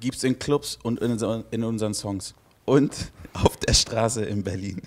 Gibt es in Clubs und in, in unseren Songs. Und auf der Straße in Berlin.